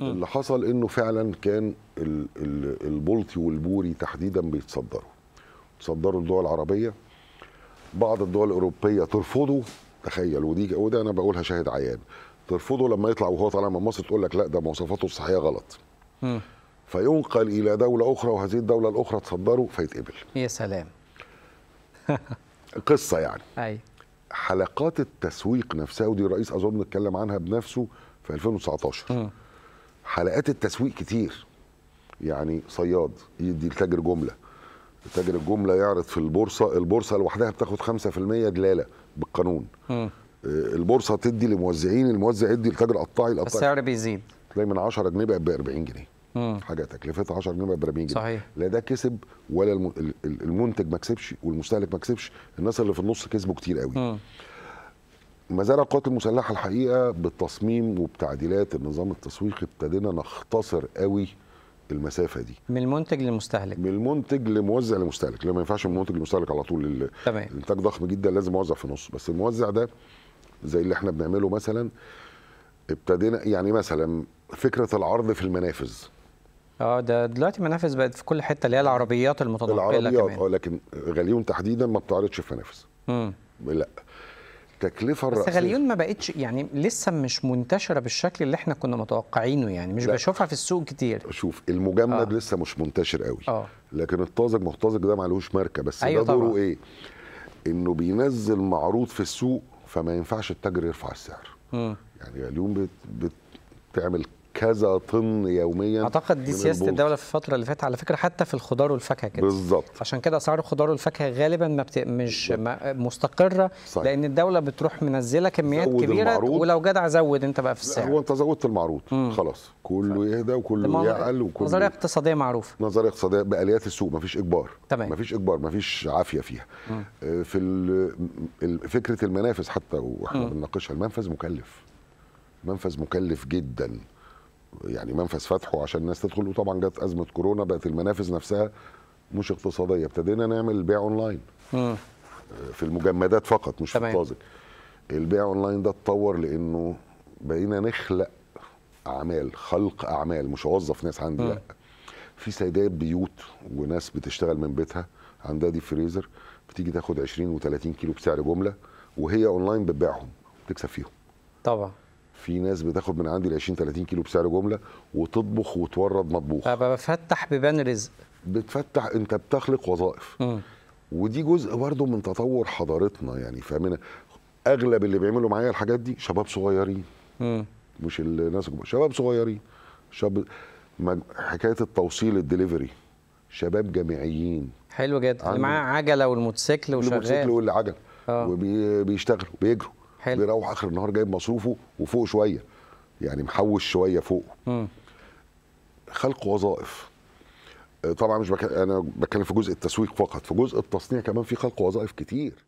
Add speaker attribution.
Speaker 1: اللي حصل انه فعلا كان البلطي والبوري تحديدا بيتصدروا تصدروا الدول العربيه بعض الدول الاوروبيه ترفضه تخيل ودي وده انا بقولها شاهد عيان ترفضه لما يطلع وهو طالع من مصر تقول لك لا ده مواصفاته الصحيه غلط م. فينقل الى دوله اخرى وهذه الدوله الاخرى تصدره فيتقبل يا سلام قصه يعني اي حلقات التسويق نفسها ودي الرئيس اظن اتكلم عنها بنفسه في 2019 م. حلقات التسويق كتير يعني صياد يدي لتاجر جمله تاجر الجمله يعرض في البورصه البورصه لوحدها بتاخد 5% دلاله بالقانون م. آه، البورصه تدي لموزعين الموزع يدي لتاجر قطاعي القطاعي السعر بيزيد تلاقي من 10 جنيه بقى ب 40 جنيه م. حاجه تكلفتها 10 جنيه بقى ب 40 جنيه صحيح لا ده كسب ولا المنتج ما كسبش والمستهلك ما كسبش الناس اللي في النص كسبوا كتير قوي م. ما زال القوات المسلحه الحقيقه بالتصميم وبتعديلات النظام التسويقي ابتدينا نختصر قوي المسافه دي من المنتج للمستهلك من المنتج لموزع لمستهلك ما ينفعش من المنتج للمستهلك على طول تمام الانتاج ضخم جدا لازم اوزع في نص بس الموزع ده زي اللي احنا بنعمله مثلا ابتدينا يعني مثلا فكره العرض في المنافذ
Speaker 2: اه ده دلوقتي منافذ بقت في كل حته اللي هي العربيات المتنقله العربيات
Speaker 1: اه لكن غاليون تحديدا ما بتعرضش في منافذ لا التكلفه الرئيسيه بس
Speaker 2: غليون ما بقتش يعني لسه مش منتشره بالشكل اللي احنا كنا متوقعينه
Speaker 1: يعني مش لا. بشوفها في السوق كتير شوف المجمد آه. لسه مش منتشر قوي آه. لكن الطازج محتزج ده معلهوش ماركه بس أيوة ده دوره طبعا. ايه انه بينزل معروض في السوق فما ينفعش التاجر يرفع السعر م. يعني غليون بت... بتعمل كذا طن يوميا اعتقد دي سياسه الدوله
Speaker 2: في الفتره اللي فاتت على فكره حتى في الخضار والفاكهه كده بالظبط عشان كده اسعار الخضار والفاكهه غالبا ما بت... مش ما مستقره صحيح. لان الدوله بتروح منزله كميات كبيره المعروض.
Speaker 1: ولو جدع زود انت بقى في السعر هو انت زودت المعروض مم. خلاص كله يهدى وكله المعروض. يعقل وكله نظريه اقتصاديه معروفه نظريه اقتصاديه باليات السوق ما فيش اجبار تمام ما فيش اجبار ما فيش عافيه فيها مم. آه، في فكره المنافس حتى واحنا بنناقشها المنفذ مكلف منفذ مكلف جدا يعني منفذ فتحه عشان الناس تدخل وطبعا جت ازمه كورونا بقت المنافذ نفسها مش اقتصاديه ابتدينا نعمل بيع اونلاين في المجمدات فقط مش في الطازج البيع اونلاين ده اتطور لانه بقينا نخلق اعمال خلق اعمال مش اوظف ناس عندي لا في سيدات بيوت وناس بتشتغل من بيتها عندها دي فريزر بتيجي تاخد 20 و30 كيلو بسعر جمله وهي اونلاين بتبيعهم تكسب فيهم طبعا في ناس بتاخد من عندي ال 20 30 كيلو بسعر جمله وتطبخ وتورد مطبوخ ابقى
Speaker 2: بفتح بيبان رزق
Speaker 1: بتفتح انت بتخلق وظائف م. ودي جزء برضه من تطور حضارتنا يعني فاهمنا اغلب اللي بيعملوا معايا الحاجات دي شباب صغيرين م. مش الناس شباب صغيرين شاب مج... حكايه التوصيل الدليفري شباب جامعيين
Speaker 2: حلو جدا اللي معاه عجله والموتوسيكل وشغال الموتوسيكل
Speaker 1: والعجل آه. وبيشتغلوا بيجروا حلو بيروح اخر النهار جايب مصروفه وفوق شويه يعني محوش شويه فوقه مم. خلق وظائف آه، طبعا مش بك... انا بتكلم في جزء التسويق فقط في جزء التصنيع كمان في خلق وظائف كتير